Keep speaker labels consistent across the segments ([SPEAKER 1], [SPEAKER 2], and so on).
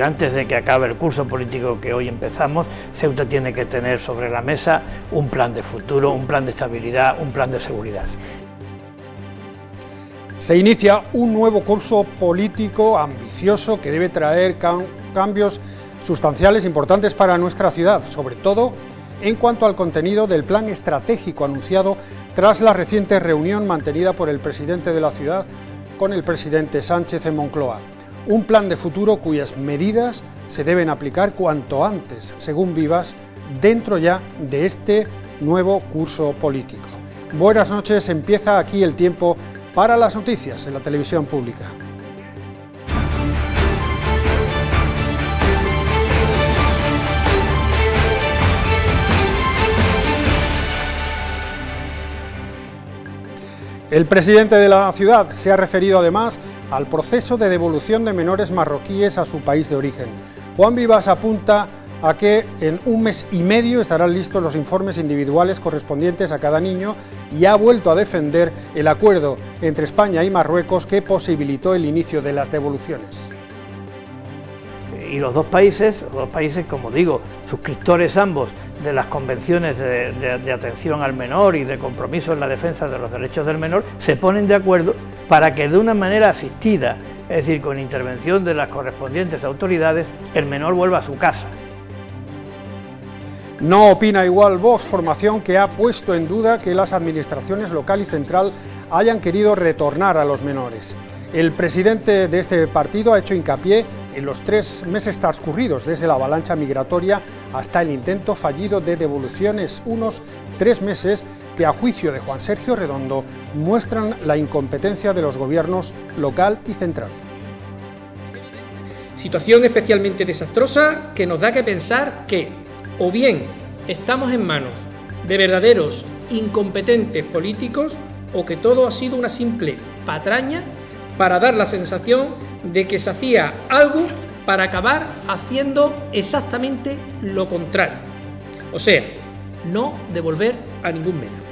[SPEAKER 1] Antes de que acabe el curso político que hoy empezamos, Ceuta tiene que tener sobre la mesa un plan de futuro, un plan de estabilidad, un plan de seguridad.
[SPEAKER 2] Se inicia un nuevo curso político ambicioso que debe traer cambios sustanciales importantes para nuestra ciudad, sobre todo en cuanto al contenido del plan estratégico anunciado tras la reciente reunión mantenida por el presidente de la ciudad con el presidente Sánchez en Moncloa. Un plan de futuro cuyas medidas se deben aplicar cuanto antes, según vivas, dentro ya de este nuevo curso político. Buenas noches, empieza aquí el tiempo para las noticias en la televisión pública. El presidente de la ciudad se ha referido además al proceso de devolución de menores marroquíes a su país de origen. Juan Vivas apunta a que en un mes y medio estarán listos los informes individuales correspondientes a cada niño y ha vuelto a defender el acuerdo entre España y Marruecos que posibilitó el inicio de las
[SPEAKER 1] devoluciones. Y los dos países, los dos países, como digo, suscriptores ambos de las convenciones de, atención al menor y de compromiso en la defensa de los derechos del menor, se ponen de acuerdo para que de una manera asistida, es decir, con intervención de las correspondientes autoridades, el menor vuelva a su casa.
[SPEAKER 2] No opina igual Vox, formación que ha puesto en duda que las administraciones local y central hayan querido retornar a los menores. El presidente de este partido ha hecho hincapié en los tres meses transcurridos desde la avalancha migratoria hasta el intento fallido de devoluciones, unos tres meses que a juicio de Juan Sergio Redondo muestran la incompetencia de los gobiernos local y central.
[SPEAKER 3] Situación especialmente desastrosa que nos da que pensar que o bien estamos en manos de verdaderos incompetentes políticos o que todo ha sido una simple patraña para dar la sensación de que se hacía algo para acabar haciendo exactamente lo contrario. O sea, no devolver a ningún
[SPEAKER 2] menor.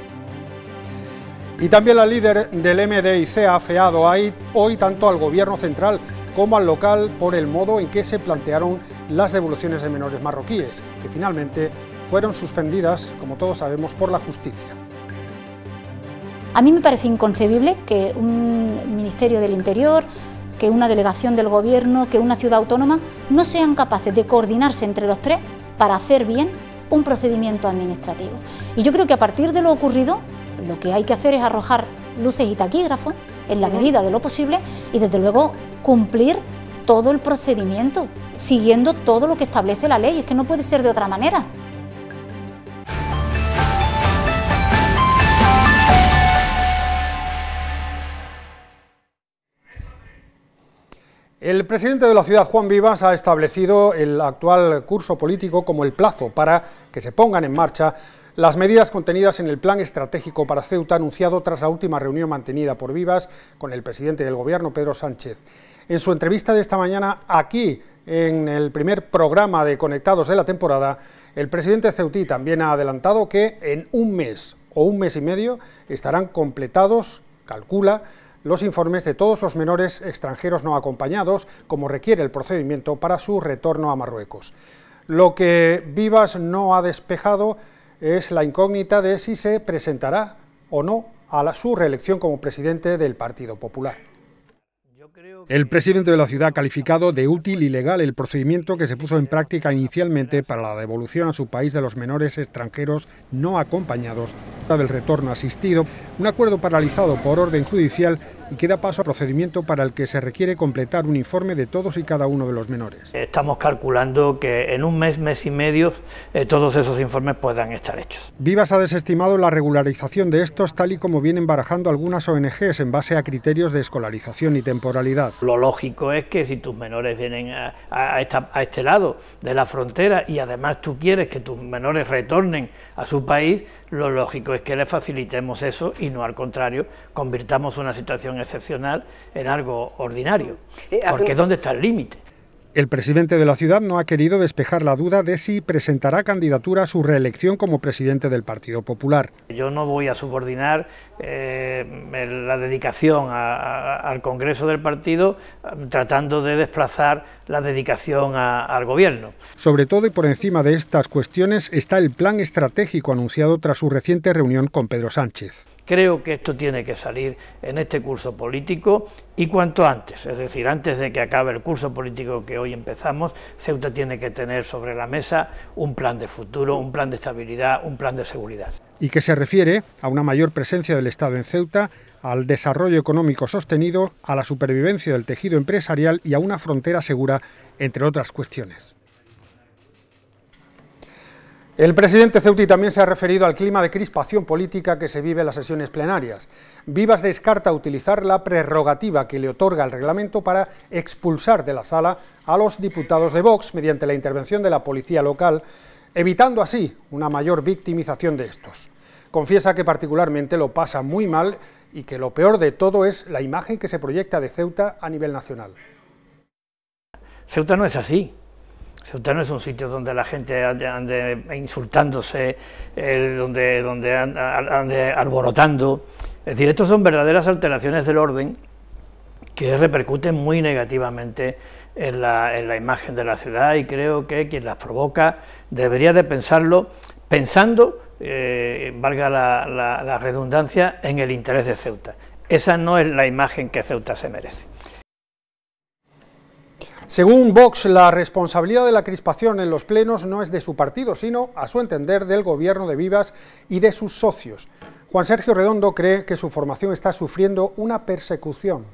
[SPEAKER 2] Y también la líder del MDIC ha afeado ahí hoy tanto al gobierno central como al local por el modo en que se plantearon las devoluciones de menores marroquíes, que finalmente fueron suspendidas, como todos sabemos, por la justicia.
[SPEAKER 4] A mí me parece inconcebible que un Ministerio del Interior, que una delegación del Gobierno, que una ciudad autónoma no sean capaces de coordinarse entre los tres para hacer bien un procedimiento administrativo. Y yo creo que a partir de lo ocurrido, lo que hay que hacer es arrojar luces y taquígrafos en la medida de lo posible y desde luego cumplir todo el procedimiento, siguiendo todo lo que establece la ley. Es que no puede ser de otra manera.
[SPEAKER 2] El presidente de la ciudad, Juan Vivas, ha establecido el actual curso político como el plazo para que se pongan en marcha las medidas contenidas en el plan estratégico para Ceuta anunciado tras la última reunión mantenida por Vivas con el presidente del Gobierno, Pedro Sánchez. En su entrevista de esta mañana aquí, en el primer programa de Conectados de la temporada, el presidente Ceutí también ha adelantado que en un mes o un mes y medio estarán completados, calcula, los informes de todos los menores extranjeros no acompañados, como requiere el procedimiento para su retorno a Marruecos. Lo que Vivas no ha despejado es la incógnita de si se presentará o no a la, su reelección como presidente del Partido Popular. El presidente de la ciudad ha calificado de útil y legal el procedimiento que se puso en práctica inicialmente para la devolución a su país de los menores extranjeros no acompañados del retorno asistido, un acuerdo paralizado por orden judicial y queda paso a procedimiento para el que se requiere completar un informe de todos y cada uno de los menores.
[SPEAKER 1] Estamos calculando que en un mes, mes y medio, eh, todos esos informes puedan estar hechos.
[SPEAKER 2] Vivas ha desestimado la regularización de estos tal y como vienen barajando algunas ONGs en base a criterios de escolarización y temporalidad.
[SPEAKER 1] Lo lógico es que si tus menores vienen a, a este lado de la frontera y además tú quieres que tus menores retornen a su país, lo lógico es que le facilitemos eso y no al contrario, convirtamos una situación excepcional en algo ordinario. Eh, porque ¿dónde está el límite?
[SPEAKER 2] El presidente de la ciudad no ha querido despejar la duda de si presentará candidatura a su reelección como presidente del Partido Popular.
[SPEAKER 1] Yo no voy a subordinar eh, la dedicación al Congreso del partido mm, tratando de desplazar la dedicación al Gobierno.
[SPEAKER 2] Sobre todo y por encima de estas cuestiones está el plan estratégico anunciado tras su reciente reunión con Pedro Sánchez.
[SPEAKER 1] Creo que esto tiene que salir en este curso político y cuanto antes, es decir, antes de que acabe el curso político que hoy empezamos, Ceuta tiene que tener sobre la mesa un plan de futuro, un plan de estabilidad, un plan de seguridad.
[SPEAKER 2] Y que se refiere a una mayor presencia del Estado en Ceuta, al desarrollo económico sostenido, a la supervivencia del tejido empresarial y a una frontera segura, entre otras cuestiones. El presidente Ceuti también se ha referido al clima de crispación política que se vive en las sesiones plenarias. Vivas descarta utilizar la prerrogativa que le otorga el reglamento para expulsar de la sala a los diputados de Vox mediante la intervención de la policía local, evitando así una mayor victimización de estos. Confiesa que particularmente lo pasa muy mal y que lo peor de todo es la imagen que se proyecta de Ceuta a nivel nacional.
[SPEAKER 1] Ceuta no es así. Ceuta no es un sitio donde la gente ande insultándose, eh, donde, donde ande alborotando. Es decir, estas son verdaderas alteraciones del orden que repercuten muy negativamente en la, imagen de la ciudad y creo que quien las provoca debería de pensarlo pensando, eh, valga la redundancia, en el interés de Ceuta. Esa no es la imagen que Ceuta se merece.
[SPEAKER 2] Según Vox, la responsabilidad de la crispación en los plenos no es de su partido, sino, a su entender, del gobierno de Vivas y de sus socios. Juan Sergio Redondo cree que su formación está sufriendo una persecución.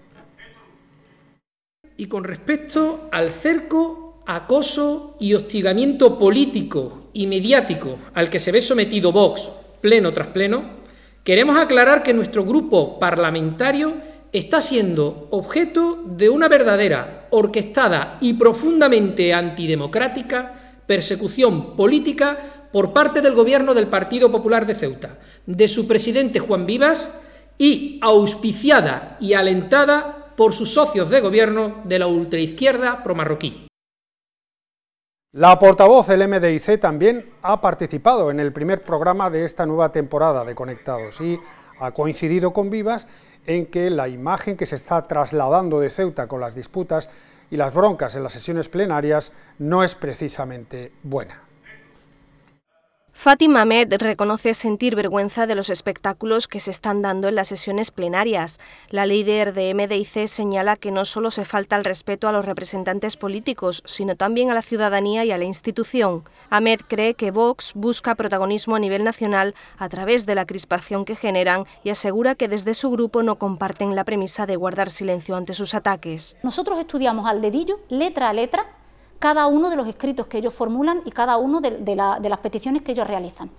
[SPEAKER 2] Y
[SPEAKER 3] con respecto al cerco, acoso y hostigamiento político y mediático al que se ve sometido Vox pleno tras pleno, queremos aclarar que nuestro grupo parlamentario está siendo objeto de una verdadera, orquestada y profundamente antidemocrática persecución política por parte del gobierno del Partido Popular de Ceuta, de su presidente Juan Vivas y auspiciada y alentada por sus socios de gobierno de la ultraizquierda promarroquí.
[SPEAKER 2] La portavoz del MDIC también ha participado en el primer programa de esta nueva temporada de Conectados y ha coincidido con Vivas en que la imagen que se está trasladando de Ceuta con las disputas y las broncas en las sesiones plenarias no es precisamente buena.
[SPEAKER 5] Fátima Ahmed reconoce sentir vergüenza de los espectáculos que se están dando en las sesiones plenarias. La líder de MDIC señala que no solo se falta el respeto a los representantes políticos, sino también a la ciudadanía y a la institución. Ahmed cree que Vox busca protagonismo a nivel nacional a través de la crispación que generan y asegura que desde su grupo no comparten la premisa de guardar silencio ante sus ataques.
[SPEAKER 4] Nosotros estudiamos al dedillo, letra a letra, cada uno de los escritos que ellos formulan y cada uno de, las peticiones que ellos realizan.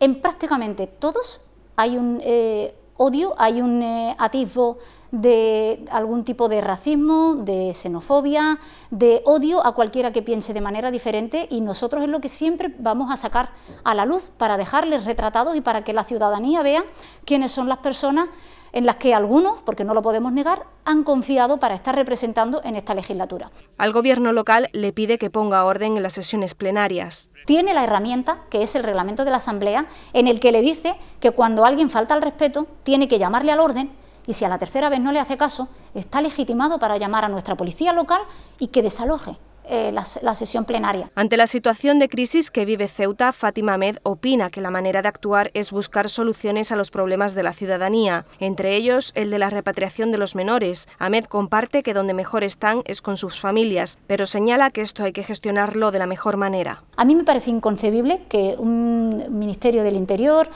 [SPEAKER 4] En prácticamente todos hay un eh, odio, hay un eh, atisbo de algún tipo de racismo, de xenofobia, de odio a cualquiera que piense de manera diferente y nosotros es lo que siempre vamos a sacar a la luz para dejarles retratados y para que la ciudadanía vea quiénes son las personas en las que algunos, porque no lo podemos negar, han confiado para estar representando en esta legislatura.
[SPEAKER 5] Al Gobierno local le pide que ponga orden en las sesiones plenarias. Tiene la
[SPEAKER 4] herramienta, que es el reglamento de la Asamblea, en el que le dice que cuando alguien falta al respeto, tiene que llamarle al orden y si a la tercera vez no le hace caso, está legitimado para llamar a nuestra policía
[SPEAKER 5] local y que desaloje eh, la, sesión plenaria. Ante la situación de crisis que vive Ceuta, Fátima Med opina que la manera de actuar es buscar soluciones a los problemas de la ciudadanía, entre ellos el de la repatriación de los menores. Ahmed comparte que donde mejor están es con sus familias, pero señala que esto hay que gestionarlo de la mejor manera. A mí me parece
[SPEAKER 4] inconcebible que un Ministerio del Interior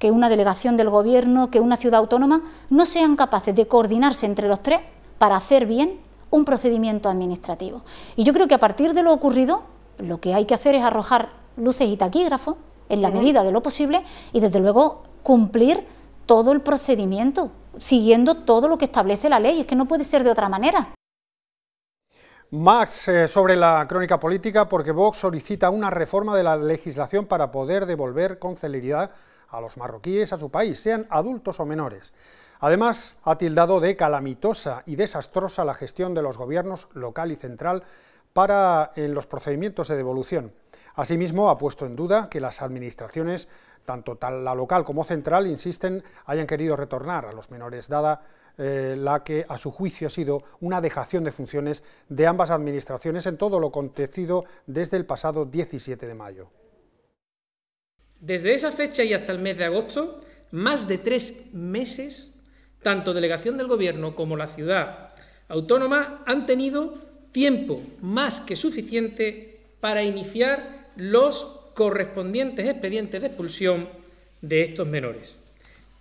[SPEAKER 4] que una delegación del gobierno, que una ciudad autónoma, no sean capaces de coordinarse entre los tres para hacer bien un procedimiento administrativo. Y yo creo que a partir de lo ocurrido, lo que hay que hacer es arrojar luces y taquígrafos en la medida de lo posible y desde luego cumplir todo el procedimiento, siguiendo todo lo que establece la ley. Es que no puede ser de otra manera.
[SPEAKER 2] Max eh, sobre la crónica política, porque Vox solicita una reforma de la legislación para poder devolver con celeridad a los marroquíes a su país, sean adultos o menores. Además, ha tildado de calamitosa y desastrosa la gestión de los gobiernos local y central para en los procedimientos de devolución. Asimismo, ha puesto en duda que las administraciones, tanto la local como central, insisten, hayan querido retornar a los menores, dada eh, la que, a su juicio, ha sido una dejación de funciones de ambas administraciones en todo lo acontecido desde el pasado 17 de mayo.
[SPEAKER 3] Desde esa fecha y hasta el mes de agosto, más de tres meses tanto delegación del Gobierno como la ciudad autónoma han tenido tiempo más que suficiente para iniciar los correspondientes expedientes de expulsión de estos menores.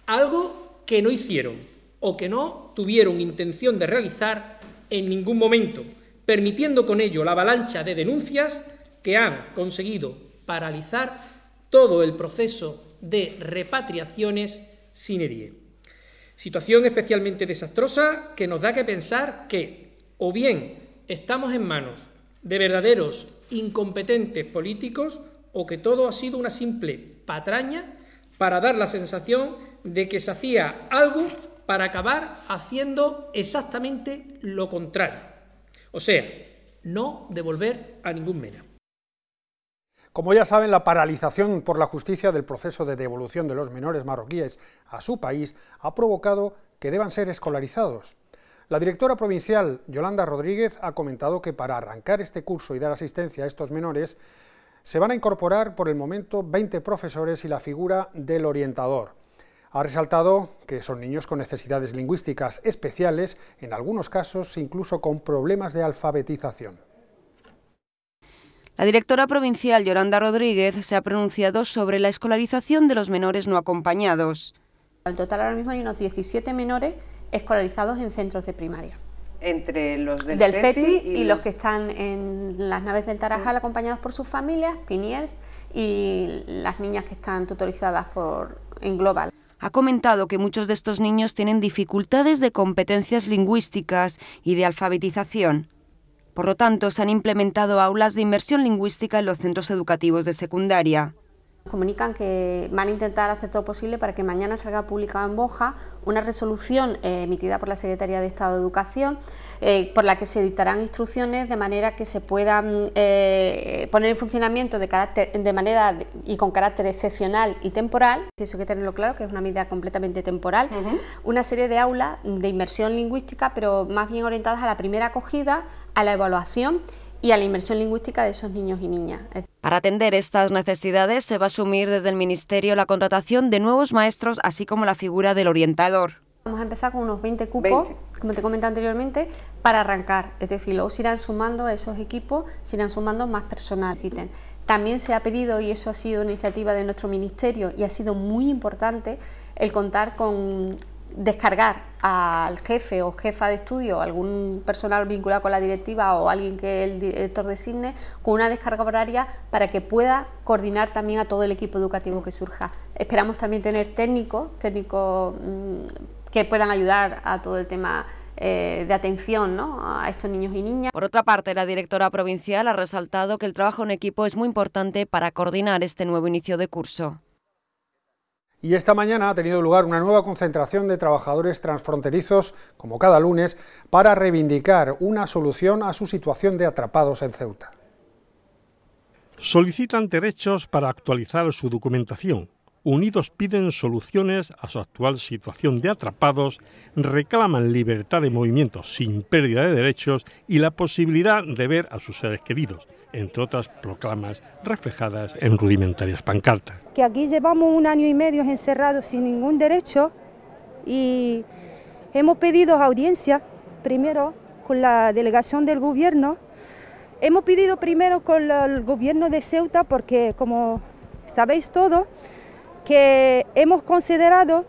[SPEAKER 3] Algo que no hicieron o que no tuvieron intención de realizar en ningún momento, permitiendo con ello la avalancha de denuncias que han conseguido paralizar todo el proceso de repatriaciones sin herir. Situación especialmente desastrosa que nos da que pensar que o bien estamos en manos de verdaderos incompetentes políticos o que todo ha sido una simple patraña para dar la sensación de que se hacía algo para acabar haciendo exactamente lo contrario. O sea,
[SPEAKER 2] no devolver a ningún mena. Como ya saben, la paralización por la justicia del proceso de devolución de los menores marroquíes a su país ha provocado que deban ser escolarizados. La directora provincial Yolanda Rodríguez ha comentado que para arrancar este curso y dar asistencia a estos menores se van a incorporar por el momento 20 profesores y la figura del orientador. Ha resaltado que son niños con necesidades lingüísticas especiales, en algunos casos incluso con problemas de alfabetización.
[SPEAKER 6] La directora provincial Yolanda Rodríguez se ha pronunciado sobre la escolarización de los menores no acompañados. En total ahora mismo hay
[SPEAKER 7] unos 17 menores escolarizados en centros de primaria.
[SPEAKER 6] Entre los del, CETI, y, los que
[SPEAKER 7] están en las naves del Tarajal acompañados por sus familias, Piniers y las niñas que están tutorizadas por en Global.
[SPEAKER 6] Ha comentado que muchos de estos niños tienen dificultades de competencias lingüísticas y de alfabetización. Por lo tanto, se han implementado aulas de inmersión lingüística en los centros educativos de secundaria.
[SPEAKER 7] Comunican que van a intentar hacer todo posible para que mañana salga publicada en Boja una resolución eh, emitida por la Secretaría de Estado de Educación eh, por la que se dictarán instrucciones de manera que se puedan eh, poner en funcionamiento de, manera y con carácter excepcional y temporal, eso hay que tenerlo claro que es una medida completamente temporal, una serie de aulas de inmersión lingüística pero más bien orientadas a la primera acogida, a la evaluación y a la inmersión lingüística de esos niños y niñas.
[SPEAKER 6] Para atender estas necesidades se va a asumir desde el Ministerio la contratación de nuevos maestros, así como la figura del orientador.
[SPEAKER 7] Vamos a empezar con unos 20 cupos, como te comenté anteriormente, para arrancar. Es decir, luego se irán sumando esos equipos, se irán sumando más personal. También se ha pedido, y eso ha sido una iniciativa de nuestro ministerio y ha sido muy importante, el contar con descargar al jefe o jefa de estudio, algún personal vinculado con la directiva o alguien que el director designe, con una descarga horaria para que pueda coordinar también a todo el equipo educativo que surja. Esperamos también tener técnicos, técnicos mm, que puedan ayudar a todo el tema eh, de atención ¿no? a estos niños y niñas.
[SPEAKER 6] Por otra parte, la directora provincial ha resaltado que el trabajo en equipo es muy importante para coordinar este nuevo inicio de curso.
[SPEAKER 2] Y esta mañana ha tenido lugar una nueva concentración de trabajadores transfronterizos, como cada lunes, para reivindicar una solución a su situación de atrapados en Ceuta. Solicitan derechos para actualizar su documentación, unidos piden soluciones a su actual situación de atrapados, reclaman libertad de movimiento sin pérdida de derechos y la posibilidad de ver a sus seres queridos, entre otras proclamas reflejadas en
[SPEAKER 8] rudimentarias pancartas.
[SPEAKER 9] Que aquí llevamos un año y medio encerrados sin ningún derecho y hemos pedido audiencia, primero con la delegación del gobierno, hemos pedido primero con el gobierno de Ceuta porque como sabéis todo, que hemos considerado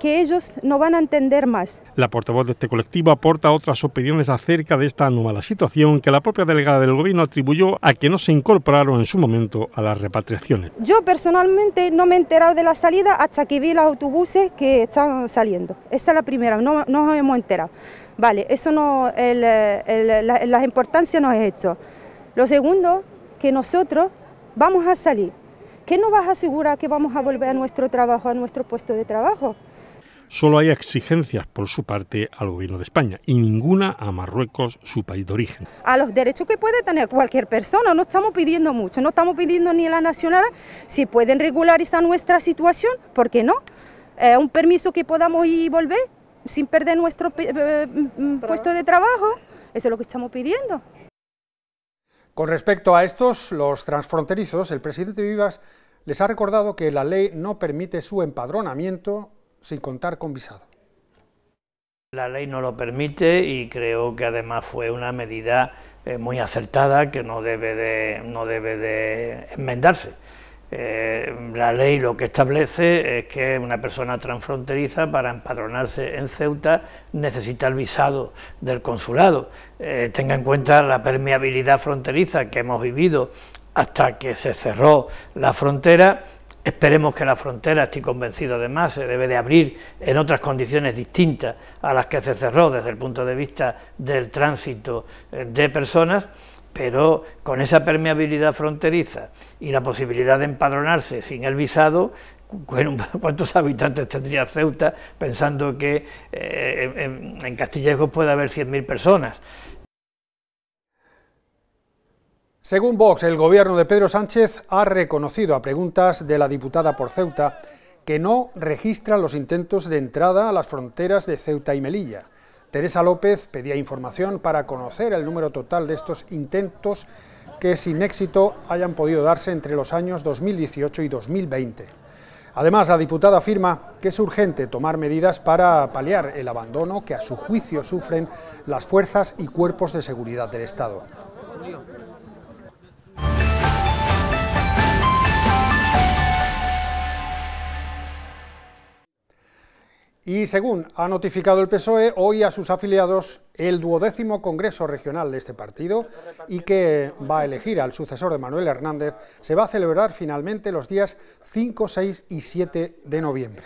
[SPEAKER 9] que ellos no van a entender más.
[SPEAKER 2] La portavoz de este colectivo aporta otras opiniones acerca de esta anómala situación que la propia delegada del gobierno atribuyó a que no se incorporaron en su momento a las repatriaciones.
[SPEAKER 9] Yo personalmente no me he enterado de la salida hasta que vi los autobuses que están saliendo. Esta es la primera, no nos hemos enterado. Vale, eso no, el, la, importancia no es hecho. Lo segundo, que nosotros vamos a salir ¿Qué nos vas a asegurar que vamos a volver a nuestro trabajo, a nuestro puesto de trabajo?
[SPEAKER 2] Solo hay exigencias por su parte al gobierno de España y ninguna a Marruecos, su país de origen.
[SPEAKER 9] A los derechos que puede tener cualquier persona, no estamos pidiendo mucho, no estamos pidiendo ni la nacional Si pueden regularizar nuestra situación, ¿por qué no? Eh, un permiso que podamos ir y volver sin perder nuestro eh, mm, mm, puesto de trabajo, eso es lo que estamos pidiendo.
[SPEAKER 2] Con respecto a estos, los transfronterizos, el presidente Vivas les ha recordado que la ley no permite su empadronamiento sin contar con visado.
[SPEAKER 1] La ley no lo permite y creo que además fue una medida eh, muy acertada que no debe de, no debe de enmendarse. Eh, la ley lo que establece es que una persona transfronteriza para empadronarse en Ceuta necesita el visado del consulado. Eh, tenga en cuenta la permeabilidad fronteriza que hemos vivido hasta que se cerró la frontera. Esperemos que la frontera, estoy convencido de más... se debe de abrir en otras condiciones distintas a las que se cerró desde el punto de vista del tránsito eh, de personas, pero con esa permeabilidad fronteriza y la posibilidad de empadronarse sin el visado, ¿cuántos habitantes tendría Ceuta pensando que eh, en, Castillejo puede haber 100.000 personas?
[SPEAKER 2] Según Vox, el gobierno de Pedro Sánchez ha reconocido a preguntas de la diputada por Ceuta que no registra los intentos de entrada a las fronteras de Ceuta y Melilla. Teresa López pedía información para conocer el número total de estos intentos que sin éxito hayan podido darse entre los años 2018 y 2020. Además, la diputada afirma que es urgente tomar medidas para paliar el abandono que a su juicio sufren las fuerzas y cuerpos de seguridad del Estado. Y según ha notificado el PSOE, hoy a sus afiliados el duodécimo Congreso Regional de este partido y que va a elegir al sucesor de Manuel Hernández, se va a celebrar finalmente los días 5, 6 y 7 de noviembre.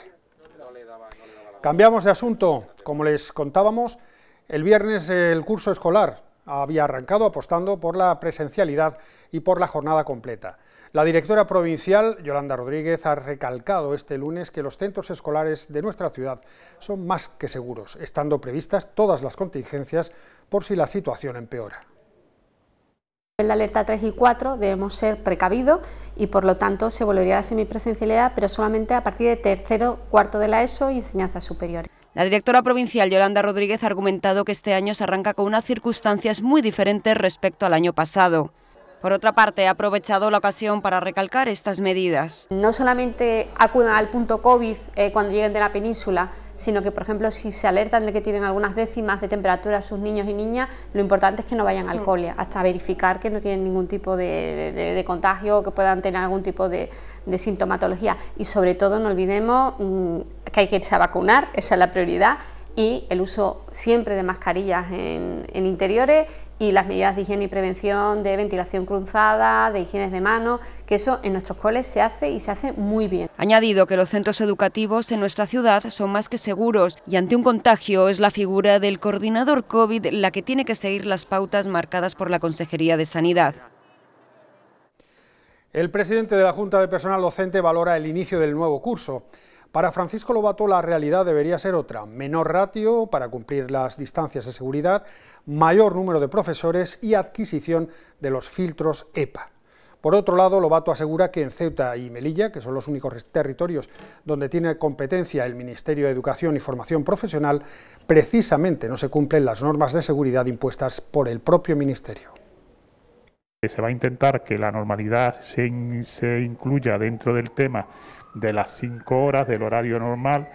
[SPEAKER 2] Cambiamos de asunto. Como les contábamos, el viernes el curso escolar había arrancado apostando por la presencialidad y por la jornada completa. La directora provincial, Yolanda Rodríguez, ha recalcado este lunes que los centros escolares de nuestra ciudad son más que seguros, estando previstas todas las contingencias por si la situación empeora.
[SPEAKER 7] En la alerta 3 y 4 debemos ser precavidos y por lo tanto se volvería a la semipresencialidad, pero solamente a partir de tercero, cuarto de la ESO y enseñanza superior.
[SPEAKER 6] La directora provincial Yolanda Rodríguez ha argumentado que este año se arranca con unas circunstancias muy diferentes respecto al año pasado. Por otra parte, ha aprovechado la ocasión para recalcar estas medidas.
[SPEAKER 7] No solamente acudan al punto COVID eh, cuando lleguen de la península, sino que, por ejemplo, si se alertan de que tienen algunas décimas de temperatura sus niños y niñas, lo importante es que no vayan al mm. cole, hasta verificar que no tienen ningún tipo de, contagio que puedan tener algún tipo de, sintomatología. Y sobre todo, no olvidemos mm, que hay que irse a vacunar, esa es la prioridad, y el uso siempre de mascarillas en interiores y las medidas de higiene y prevención de ventilación cruzada, de higienes de manos, que eso en nuestros coles se hace y se hace muy bien.
[SPEAKER 6] Añadido que los centros educativos en nuestra ciudad son más que seguros y ante un contagio es la figura del coordinador COVID la que tiene que seguir las pautas marcadas por la Consejería de Sanidad.
[SPEAKER 2] El presidente de la Junta de Personal Docente valora el inicio del nuevo curso. Para Francisco Lobato la realidad debería ser otra, menor ratio para cumplir las distancias de seguridad, mayor número de profesores y adquisición de los filtros EPA. Por otro lado, Lobato asegura que en Ceuta y Melilla, que son los únicos territorios donde tiene competencia el Ministerio de Educación y Formación Profesional, precisamente no se cumplen las normas de seguridad impuestas por el propio Ministerio se va a intentar que la normalidad se, incluya dentro del tema de las cinco horas del horario normal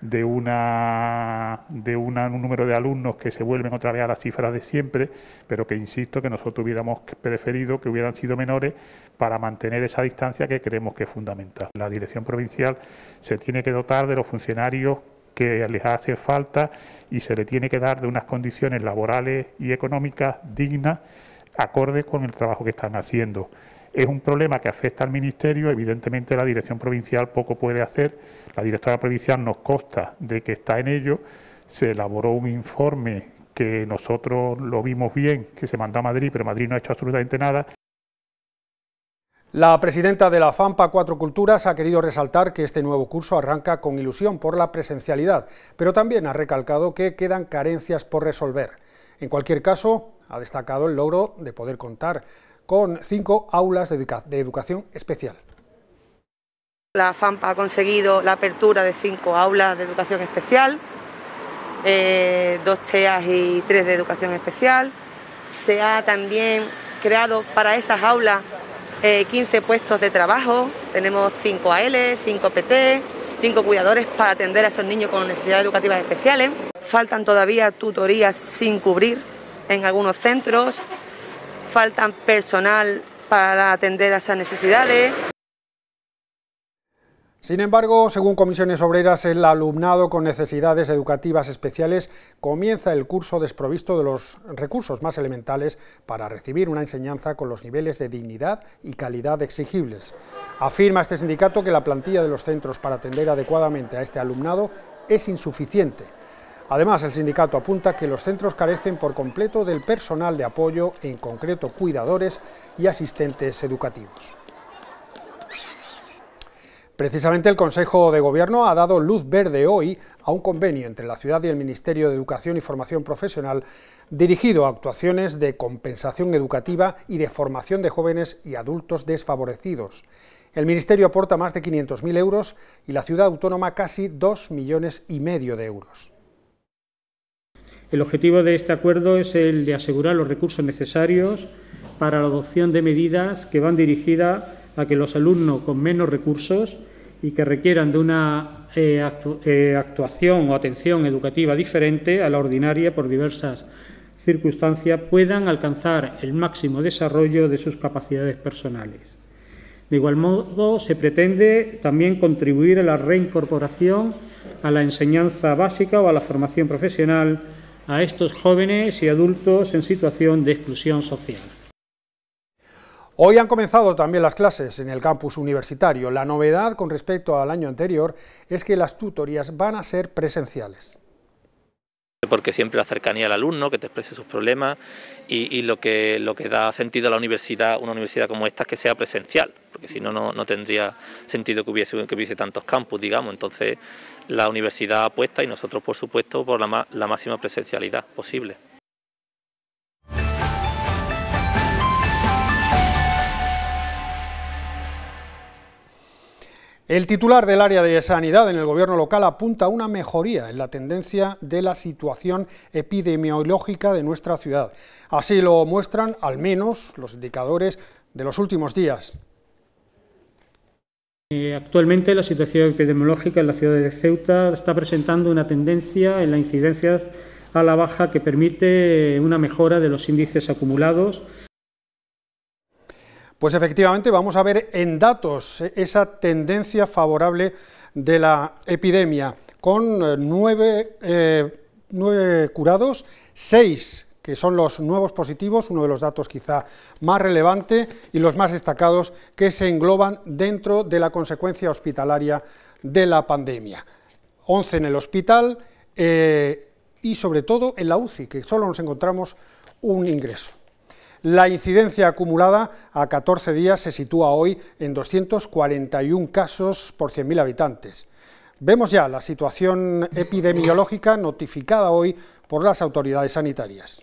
[SPEAKER 2] de, una, de un número de alumnos que se vuelven otra vez a las cifras de siempre, pero que insisto que nosotros hubiéramos preferido que hubieran sido menores para mantener esa distancia que creemos que es fundamental. La dirección provincial se tiene que dotar de los funcionarios que les hace falta y se le tiene que dar de unas condiciones laborales y económicas dignas acorde con el trabajo que están haciendo. Es un problema que afecta al Ministerio, evidentemente la Dirección Provincial poco puede hacer, la Directora Provincial nos consta de que está en ello, se elaboró un informe que nosotros lo vimos bien, que se mandó a Madrid, pero Madrid no ha hecho absolutamente nada. La presidenta de la FAMPA Cuatro Culturas ha querido resaltar que este nuevo curso arranca con ilusión por la presencialidad, pero también ha recalcado que quedan carencias por resolver. En cualquier caso, ha destacado el logro de poder contar con cinco aulas de, educación especial.
[SPEAKER 6] La FAMPA ha conseguido la apertura de cinco aulas de educación especial, eh, dos TEAs y tres de educación especial. Se ha también creado para esas aulas 15 eh, puestos de trabajo. Tenemos 5 AL, 5 PT, ...cinco cuidadores para atender a esos niños con necesidades educativas especiales. Faltan todavía tutorías sin cubrir en algunos centros faltan personal para atender a esas necesidades.
[SPEAKER 2] Sin embargo, según comisiones obreras, el alumnado con necesidades educativas especiales comienza el curso desprovisto de los recursos más elementales para recibir una enseñanza con los niveles de dignidad y calidad exigibles. Afirma este sindicato que la plantilla de los centros para atender adecuadamente a este alumnado es insuficiente Además, el sindicato apunta que los centros carecen por completo del personal de apoyo, en concreto cuidadores y asistentes educativos. Precisamente el Consejo de Gobierno ha dado luz verde hoy a un convenio entre la ciudad y el Ministerio de Educación y Formación Profesional dirigido a actuaciones de compensación educativa y de formación de jóvenes y adultos desfavorecidos. El Ministerio aporta más de 500.000 euros y la ciudad autónoma casi 2 millones y medio de euros.
[SPEAKER 8] El objetivo de este acuerdo es el de asegurar los recursos necesarios para la adopción de medidas que van dirigidas a que los alumnos con menos recursos y que requieran de una eh, eh, actuación o atención educativa diferente a la ordinaria por diversas circunstancias puedan alcanzar el máximo desarrollo de sus capacidades personales. De igual modo, se pretende también contribuir a la reincorporación a la enseñanza básica o a la formación profesional a estos jóvenes y adultos en situación de exclusión social. Hoy han comenzado también las clases en el campus universitario.
[SPEAKER 2] La novedad con respecto al año anterior es que las tutorías van a ser presenciales
[SPEAKER 3] porque siempre la cercanía al alumno, que te exprese sus problemas y, lo, que, lo que da sentido a la universidad, una universidad como esta, que sea presencial, porque si no, no tendría sentido que hubiese, que hubiese tantos campus, digamos. Entonces, la universidad apuesta y nosotros, por supuesto, por la, máxima presencialidad posible.
[SPEAKER 2] El titular del área de sanidad en el gobierno local apunta a una mejoría en la tendencia de la situación epidemiológica de nuestra ciudad. Así lo muestran al menos los indicadores de los últimos días.
[SPEAKER 8] Eh, actualmente la situación epidemiológica en la ciudad de Ceuta está presentando una tendencia en la incidencia a la baja que permite eh, una mejora de los índices acumulados. Pues efectivamente vamos a ver en datos eh, esa
[SPEAKER 2] tendencia favorable de la epidemia, con nueve, nueve curados, seis que son los nuevos positivos, uno de los datos quizá más relevante y los más destacados que se engloban dentro de la consecuencia hospitalaria de la pandemia. 11 en el hospital eh, y sobre todo en la UCI, que solo nos encontramos un ingreso. La incidencia acumulada a 14 días se sitúa hoy en 241 casos por 100.000 habitantes. Vemos ya la situación epidemiológica notificada hoy por las autoridades sanitarias.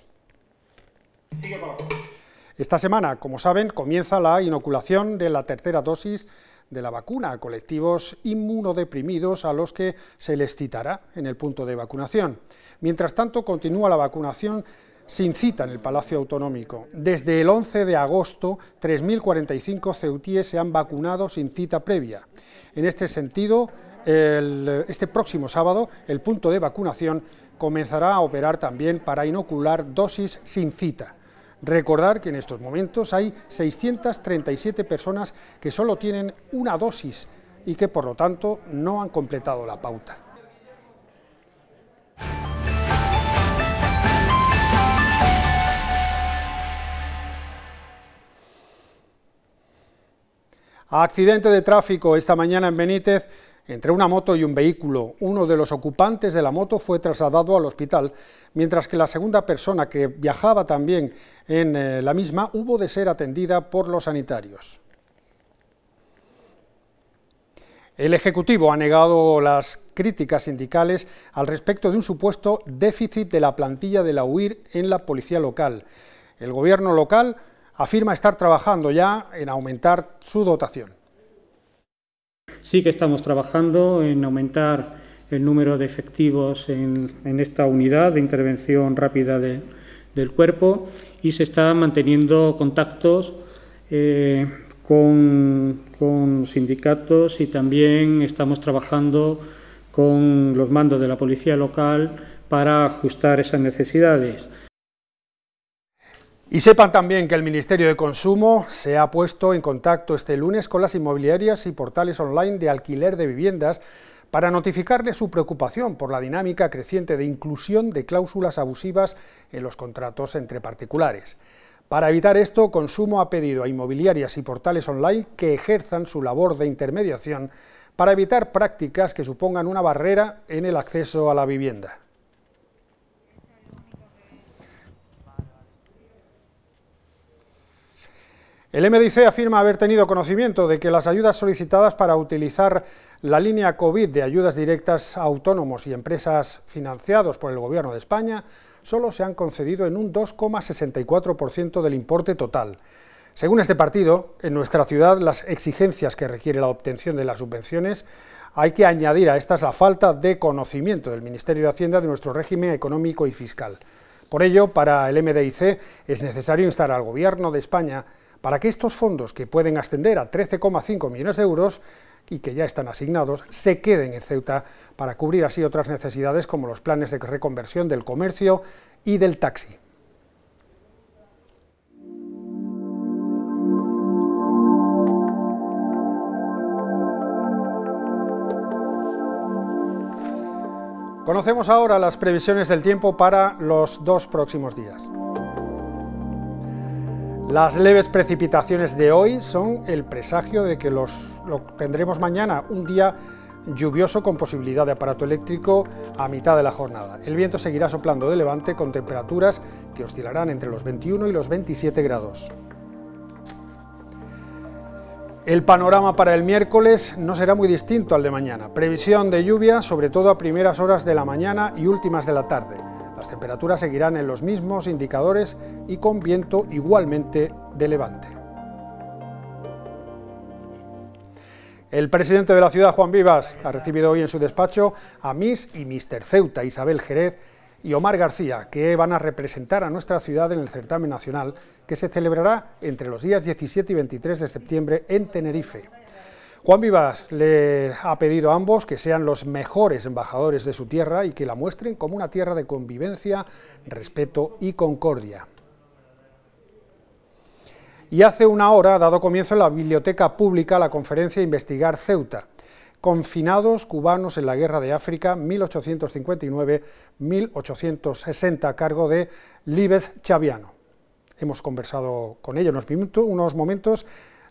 [SPEAKER 2] Esta semana, como saben, comienza la inoculación de la tercera dosis de la vacuna a colectivos inmunodeprimidos a los que se les citará en el punto de vacunación. Mientras tanto, continúa la vacunación sin cita en el Palacio Autonómico. Desde el 11 de agosto, 3.045 ceutíes se han vacunado sin cita previa. En este sentido, este próximo sábado, el punto de vacunación comenzará a operar también para inocular dosis sin cita. Recordar que en estos momentos hay 637 personas que solo tienen una dosis y que por lo tanto no han completado la pauta. Accidente de tráfico esta mañana en Benítez entre una moto y un vehículo. Uno de los ocupantes de la moto fue trasladado al hospital, mientras que la segunda persona que viajaba también en eh, la misma hubo de ser atendida por los sanitarios. El Ejecutivo ha negado las críticas sindicales al respecto de un supuesto déficit de la plantilla de la UIR en la policía local. El gobierno local afirma estar trabajando ya en aumentar su dotación.
[SPEAKER 8] Sí que estamos trabajando en aumentar el número de efectivos en, esta unidad de intervención rápida del cuerpo y se están manteniendo contactos eh, con sindicatos y también estamos trabajando con los mandos de la policía local para ajustar esas necesidades. Y sepan
[SPEAKER 2] también que el Ministerio de Consumo se ha puesto en contacto este lunes con las inmobiliarias y portales online de alquiler de viviendas para notificarles su preocupación por la dinámica creciente de inclusión de cláusulas abusivas en los contratos entre particulares. Para evitar esto, Consumo ha pedido a inmobiliarias y portales online que ejerzan su labor de intermediación para evitar prácticas que supongan una barrera en el acceso a la vivienda. El MDIC afirma haber tenido conocimiento de que las ayudas solicitadas para utilizar la línea COVID de ayudas directas a autónomos y empresas financiados por el Gobierno de España solo se han concedido en un 2,64% del importe total. Según este partido, en nuestra ciudad las exigencias que requiere la obtención de las subvenciones hay que añadir a estas la falta de conocimiento del Ministerio de Hacienda de nuestro régimen económico y fiscal. Por ello, para el MDIC es necesario instar al Gobierno de España para que estos fondos, que pueden ascender a 13,5 millones de euros y que ya están asignados, se queden en Ceuta para cubrir así otras necesidades como los planes de reconversión del comercio y del taxi. Conocemos ahora las previsiones del tiempo para los dos próximos días. Las leves precipitaciones de hoy son el presagio de que los, tendremos mañana, un día lluvioso con posibilidad de aparato eléctrico a mitad de la jornada. El viento seguirá soplando de levante con temperaturas que oscilarán entre los 21 y los 27 grados. El panorama para el miércoles no será muy distinto al de mañana. Previsión de lluvia, sobre todo a primeras horas de la mañana y últimas de la tarde. Las temperaturas seguirán en los mismos indicadores y con viento igualmente de levante. El presidente de la ciudad, Juan Vivas, ha recibido hoy en su despacho a Miss y Mr. Ceuta, Isabel Jerez y Omar García, que van a representar a nuestra ciudad en el certamen nacional que se celebrará entre los días 17 y 23 de septiembre en Tenerife. Juan Vivas le ha pedido a ambos que sean los mejores embajadores de su tierra y que la muestren como una tierra de convivencia, respeto y concordia. Y hace una hora ha dado comienzo en la Biblioteca Pública la conferencia Investigar Ceuta, confinados cubanos en la Guerra de África 1859-1860 a cargo de Libes Chaviano. Hemos conversado con ella unos, momentos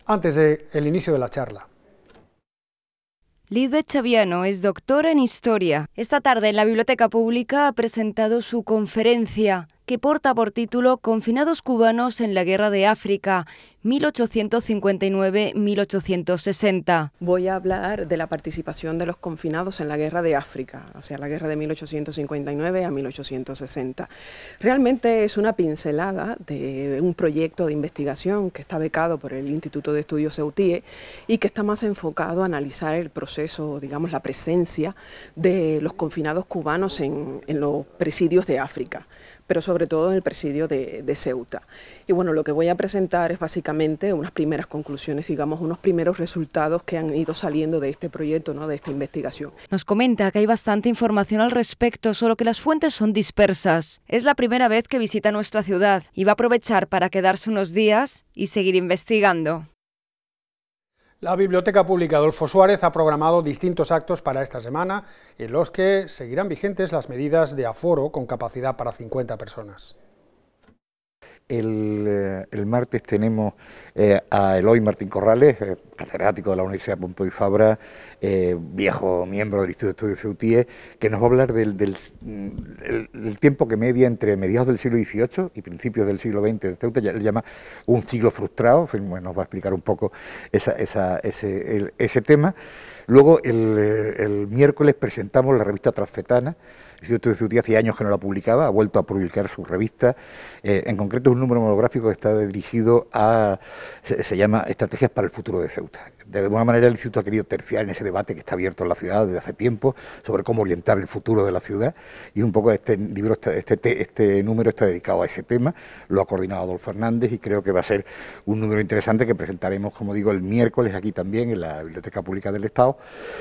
[SPEAKER 2] antes del inicio de la charla.
[SPEAKER 6] Lidia Chaviano es doctora en historia. Esta tarde en la Biblioteca Pública ha presentado su conferencia que porta por título Confinados cubanos en la Guerra de África, 1859-1860. Voy a hablar de la participación de los confinados en la Guerra de África, o sea, la guerra de 1859 a 1860. Realmente es una pincelada de un proyecto de investigación que está becado por el Instituto de Estudios EUTIE y que está más enfocado a analizar el proceso, digamos, la presencia de los confinados cubanos en, en los presidios de África pero sobre todo en el presidio de, Ceuta. Y bueno, lo que voy a presentar es básicamente unas primeras conclusiones, digamos, unos primeros resultados que han ido saliendo de este proyecto, ¿no? de esta investigación. Nos comenta que hay bastante información al respecto, solo que las fuentes son
[SPEAKER 2] dispersas.
[SPEAKER 6] Es la primera vez que visita nuestra ciudad y va a aprovechar para quedarse unos días y seguir investigando.
[SPEAKER 2] La Biblioteca Pública Adolfo Suárez ha programado distintos actos para esta semana en los que seguirán vigentes las medidas de aforo con capacidad para 50 personas.
[SPEAKER 10] Eh, el, martes tenemos eh, a Eloy Martín Corrales, eh, catedrático de la Universidad Pompeu Fabra, viejo miembro del Instituto de Estudios Ceutíes, que nos va a hablar del, tiempo que media entre mediados del siglo XVIII y principios del siglo XX de Ceuta, ya le llama un siglo frustrado, nos va a explicar un poco ese, ese tema. Luego eh, el, miércoles presentamos la revista Transfetana. El Instituto de Ciudad hace años que no la publicaba, ha vuelto a publicar su revista. Eh, en concreto es un número monográfico que está dirigido a, se llama Estrategias para el futuro de Ceuta. De alguna manera el Instituto ha querido terciar en ese debate que está abierto en la ciudad desde hace tiempo sobre cómo orientar el futuro de la ciudad y un poco este libro, este, este, este número está dedicado a ese tema, lo ha coordinado Adolfo Fernández y creo que va a ser un número interesante que presentaremos, como digo, el miércoles aquí también en la Biblioteca Pública del Estado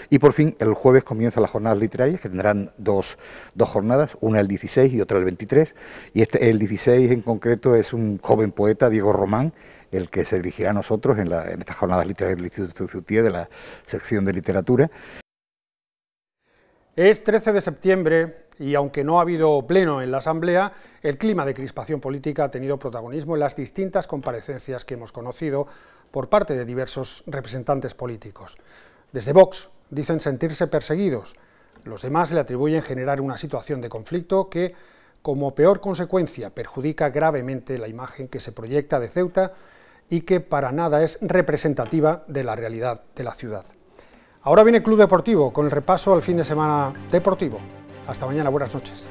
[SPEAKER 10] y por fin el jueves comienzan las jornadas literarias que tendrán dos, jornadas, una el 16 y otra el 23 y este, el 16 en concreto es un joven poeta, Diego Román, el que se dirigirá a nosotros en, estas jornadas literarias del Instituto de la sección de literatura.
[SPEAKER 2] Es 13 de septiembre y aunque no ha habido pleno en la Asamblea, el clima de crispación política ha tenido protagonismo en las distintas comparecencias que hemos conocido por parte de diversos representantes políticos. Desde Vox dicen sentirse perseguidos, los demás le atribuyen generar una situación de conflicto que, como peor consecuencia, perjudica gravemente la imagen que se proyecta de Ceuta y que para nada es representativa de la realidad de la ciudad. Ahora viene Club Deportivo con el repaso al fin de semana deportivo. Hasta mañana, buenas noches.